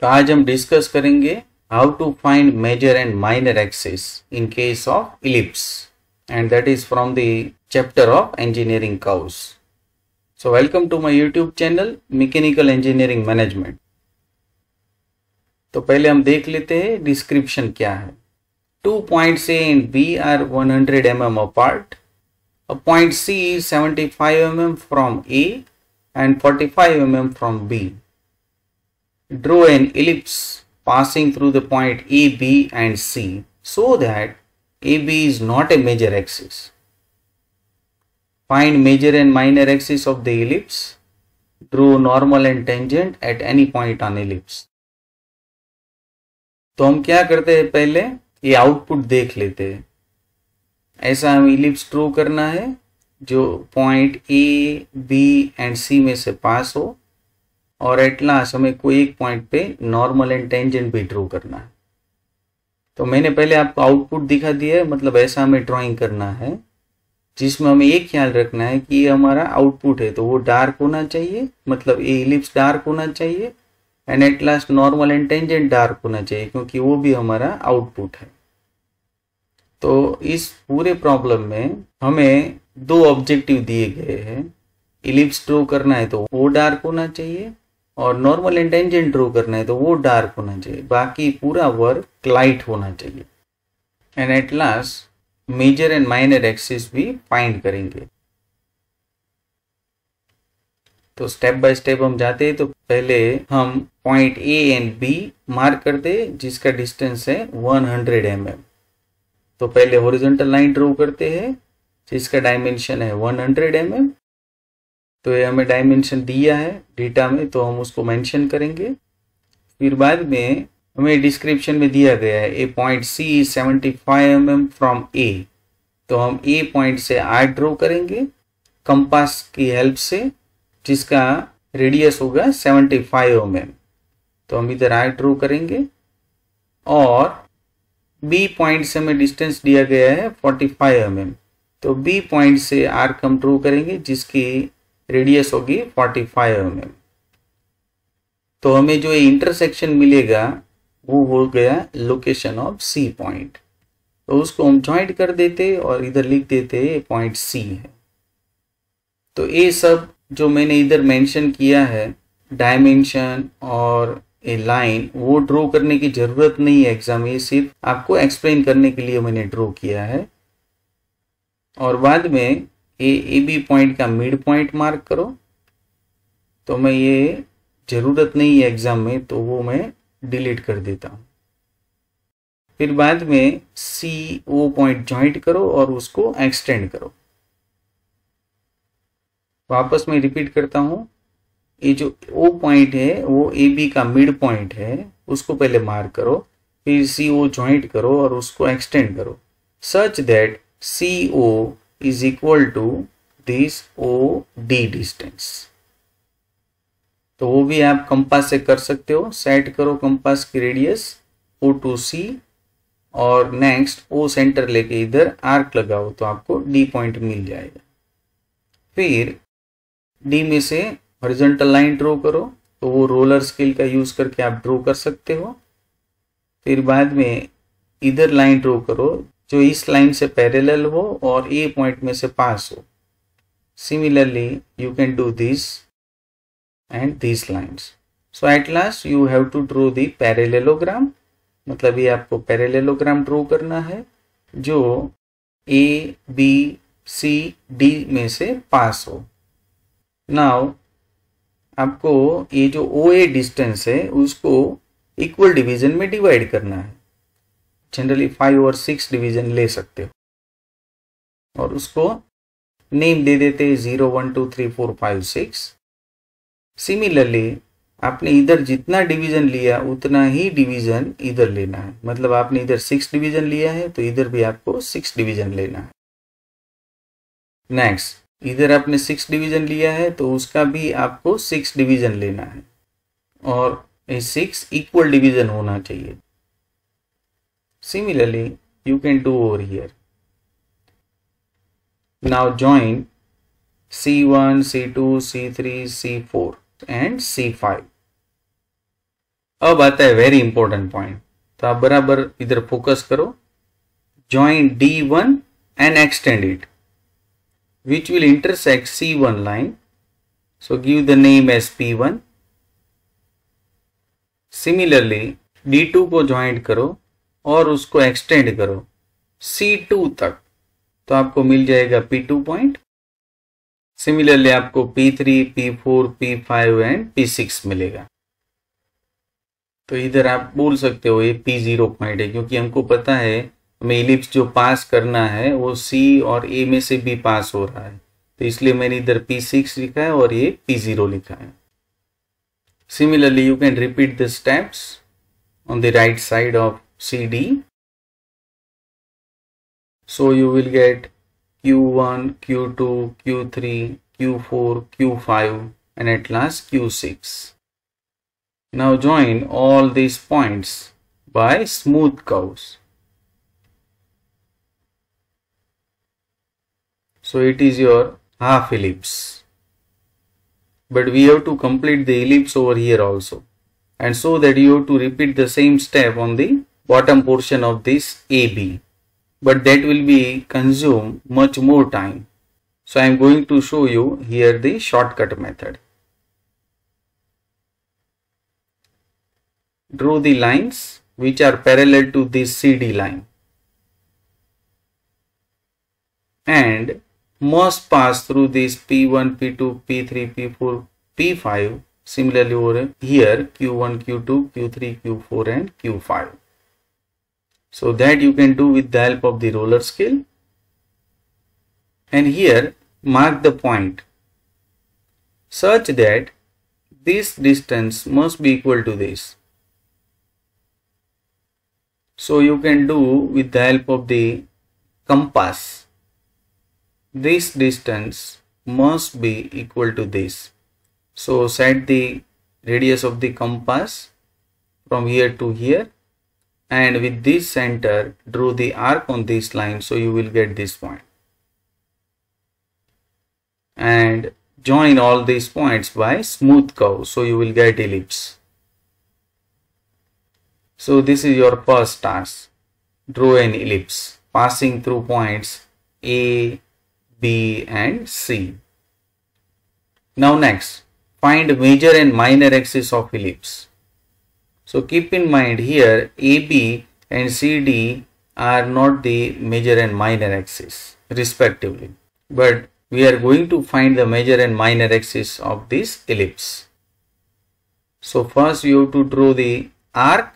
तो आज हम डिस्कस करेंगे how to find major and minor axis in case of ellipse and that is from the chapter of engineering curves so welcome to my YouTube channel mechanical engineering management तो पहले हम देख लेते हैं डिस्क्रिप्शन क्या है hundred M M uh part uh 100 C is seventy five M M from A and forty five M M from B draw an ellipse passing through the point A, B and C so that AB is not a major axis. Find major and minor axis of the ellipse. Draw normal and tangent at any point on ellipse. तो हम क्या करते हैं पहले ये output देख लेते हैं ऐसा हमें इलिप्स ड्रो करना है जो point A B and C में से पास हो और एट लास्ट हमें कोई एक पॉइंट पे नॉर्मल एंड टेंजेंट भी ड्रॉ करना है तो मैंने पहले आपको आउटपुट दिखा दिया है मतलब ऐसा हमें ड्राइंग करना है जिसमें हमें ये ख्याल रखना है कि ये हमारा आउटपुट है तो वो डार्क होना चाहिए मतलब ये इलिप्स डार्क होना चाहिए and at last normal and tangent dark होना चाहिए क्योंकि वो भी हमारा आउटपुट है तो इस पूरे प्रॉब्लम में हमें दो ऑब्जेक्टिव दिए गए हैं इलिप्स ड्रो करना है तो वो डार्क होना चाहिए और नॉर्मल एंड टेंजेंट ड्रॉ करना है तो वो डार्क होना चाहिए बाकी पूरा वर्क लाइट होना चाहिए and at last major and minor axis भी फाइंड करेंगे तो स्टेप बाय स्टेप हम जाते हैं तो पहले हम point A and B mark करते जिसका डिस्टेंस है 100 हंड्रेड mm. तो पहले हॉरिजॉन्टल लाइन ड्रॉ करते हैं जिसका डायमेंशन है 100 हंड्रेड mm. तो ये हमें डायमेंशन दिया है डेटा में तो हम उसको मेंशन करेंगे फिर बाद में हमें डिस्क्रिप्शन में दिया गया है A point C seventy five M M from A तो हम ए पॉइंट से आर ड्रॉ करेंगे कंपास की हेल्प से जिसका रेडियस होगा सेवेंटी फाइव एम एम तो हम इधर आर ड्रॉ करेंगे और बी पॉइंट से हमें डिस्टेंस दिया गया है फोर्टी फाइव एम एम तो बी पॉइंट से आर्क हम ड्रॉ करेंगे जिसकी रेडियस होगी 45 फाइव mm. तो हमें जो इंटरसेक्शन मिलेगा वो हो गया लोकेशन ऑफ सी पॉइंट तो उसको हम ज्वाइंट कर देते और इधर लिख देते पॉइंट सी है तो ये सब जो मैंने इधर मेंशन किया है डायमेंशन और ए लाइन वो ड्रॉ करने की जरूरत नहीं है एग्जाम ये सिर्फ आपको एक्सप्लेन करने के लिए मैंने ड्रॉ किया है और बाद में ए ए बी पॉइंट का मिड पॉइंट मार्क करो तो मैं ये ज़रूरत नहीं है एग्ज़ाम में तो वो मैं डिलीट कर देता हूँ फिर बाद में सी ओ पॉइंट ज्वाइंट करो और उसको एक्सटेंड करो वापस मैं रिपीट करता हूँ ये जो ओ पॉइंट है वो ए बी का मिड पॉइंट है उसको पहले मार्क करो फिर सी ओ ज्वाइंट करो और उसको एक्सटेंड करो such that C O is equal to this OD distance तो वो भी आप कंपास से कर सकते हो सेट करो कंपास की रेडियस ओ टू सी और नेक्स्ट ओ सेंटर लेके इधर आर्क लगाओ तो आपको डी पॉइंट मिल जाएगा फिर डी में से हॉरिजॉन्टल लाइन ड्रॉ करो तो वो रोलर स्केल का यूज करके आप ड्रॉ कर सकते हो फिर बाद में इधर लाइन ड्रॉ करो जो इस लाइन से पैरेलल हो और ए पॉइंट में से पास हो similarly you can do this and this lines so at last you have to draw the parallelogram मतलब ये आपको पैरेलेलोग्राम ड्रॉ करना है जो ए बी सी डी में से पास हो नाउ आपको ये जो ओ ए डिस्टेंस है उसको इक्वल डिवीजन में डिवाइड करना है जनरली फाइव और सिक्स डिवीजन ले सकते हो और उसको नेम दे देते हैं zero one two three four five six similarly आपने इधर जितना डिवीजन लिया उतना ही डिवीजन इधर लेना है मतलब आपने इधर सिक्स डिवीजन लिया है तो इधर भी आपको सिक्स डिवीजन लेना है नेक्स्ट इधर आपने सिक्स डिवीजन लिया है तो उसका भी आपको सिक्स डिवीजन लेना है और सिक्स इक्वल डिवीजन होना चाहिए Similarly, you can do over here. Now join C1, C2, C3, C4 and C5. अब आता है वेरी इंपॉर्टेंट पॉइंट तो आप बराबर इधर फोकस करो join D one and extend it which will intersect C one line so give the name S P one similarly D two को joint करो और उसको एक्सटेंड करो C2 तक तो आपको मिल जाएगा P2 पॉइंट सिमिलरली आपको P3, P4, P5 and P6 मिलेगा तो इधर आप बोल सकते हो ये P0 पॉइंट है क्योंकि हमको पता है हमें इलिप्स जो पास करना है वो C और A में से भी पास हो रहा है तो इसलिए मैंने इधर P6 लिखा है और ये P0 लिखा है similarly you can repeat the steps on the right side of CD. So you will get Q1, Q2, Q3, Q4, Q5 and at last Q6. Now join all these points by smooth curves. So it is your half ellipse. But we have to complete the ellipse over here also. And so that you have to repeat the same step on the bottom portion of this AB but that will be consume much more time. So I am going to show you here the shortcut method. Draw the lines which are parallel to this CD line and must pass through this P1, P2, P3, P4, P5 similarly over here Q1, Q2, Q3, Q4 and Q5. So that you can do with the help of the roller scale. And here mark the point such that this distance must be equal to this. So you can do with the help of the compass. This distance must be equal to this. So set the radius of the compass from here to here and with this center draw the arc on this line so you will get this point and join all these points by smooth curve so you will get ellipse so this is your first task draw an ellipse passing through points a b and c now next find major and minor axis of ellipse so keep in mind here AB and CD are not the major and minor axis respectively but we are going to find the major and minor axis of this ellipse. So first you have to draw the arc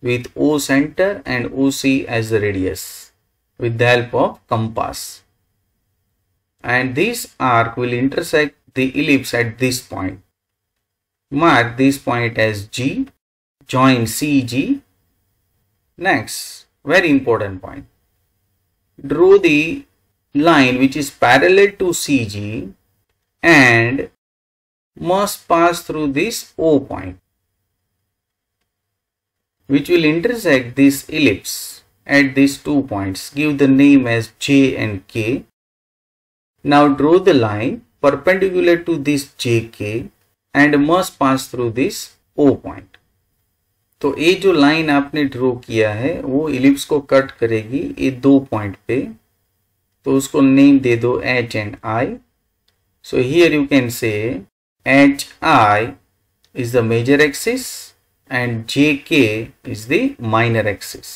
with O center and OC as the radius with the help of compass. And this arc will intersect the ellipse at this point. Mark this point as G join CG. Next, very important point. Draw the line which is parallel to CG and must pass through this O point which will intersect this ellipse at these two points. Give the name as J and K. Now draw the line perpendicular to this JK and must pass through this O point. तो ये जो line आपने draw किया है वो ellipse को cut करेगी ये दो पॉइंट पे तो उसको नेम दे दो H and I so here you can say H I is the major axis and J K is the minor axis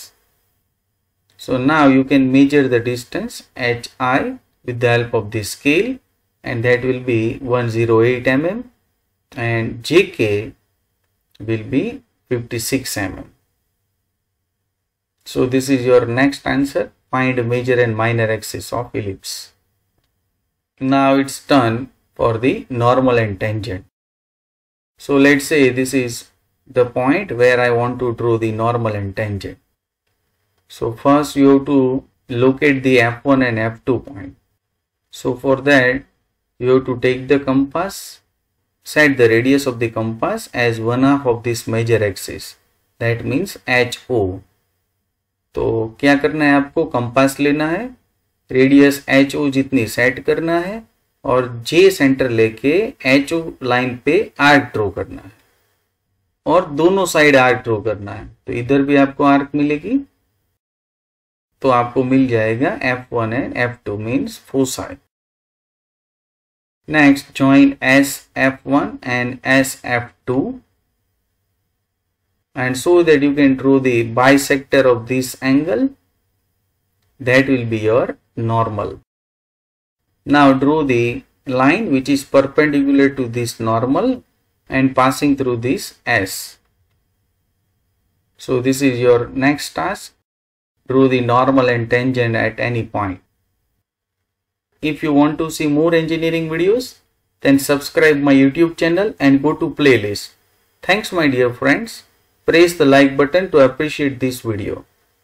so now you can measure the distance H I with the help of the scale and that will be 108 zero eight M M and J K will be 56 mm. So this is your next answer. Find major and minor axis of ellipse. Now it's done for the normal and tangent. So let's say this is the point where I want to draw the normal and tangent. So first you have to locate the F1 and F2 point. So for that you have to take the compass set the radius of the compass as one half of this major axis that means H O तो क्या करना है आपको compass लेना है radius H O जितनी set करना है और जे सेंटर लेके एच ओ लाइन पे आर्क ड्रॉ करना है और दोनों साइड आर्क ड्रॉ करना है तो इधर भी आपको आर्क मिलेगी तो आपको मिल जाएगा F one and F two means side Next join SF1 and SF2 and so that you can draw the bisector of this angle that will be your normal. Now draw the line which is perpendicular to this normal and passing through this S. So this is your next task. Draw the normal and tangent at any point. If you want to see more engineering videos, then subscribe my YouTube channel and go to playlist. Thanks my dear friends. Press the like button to appreciate this video.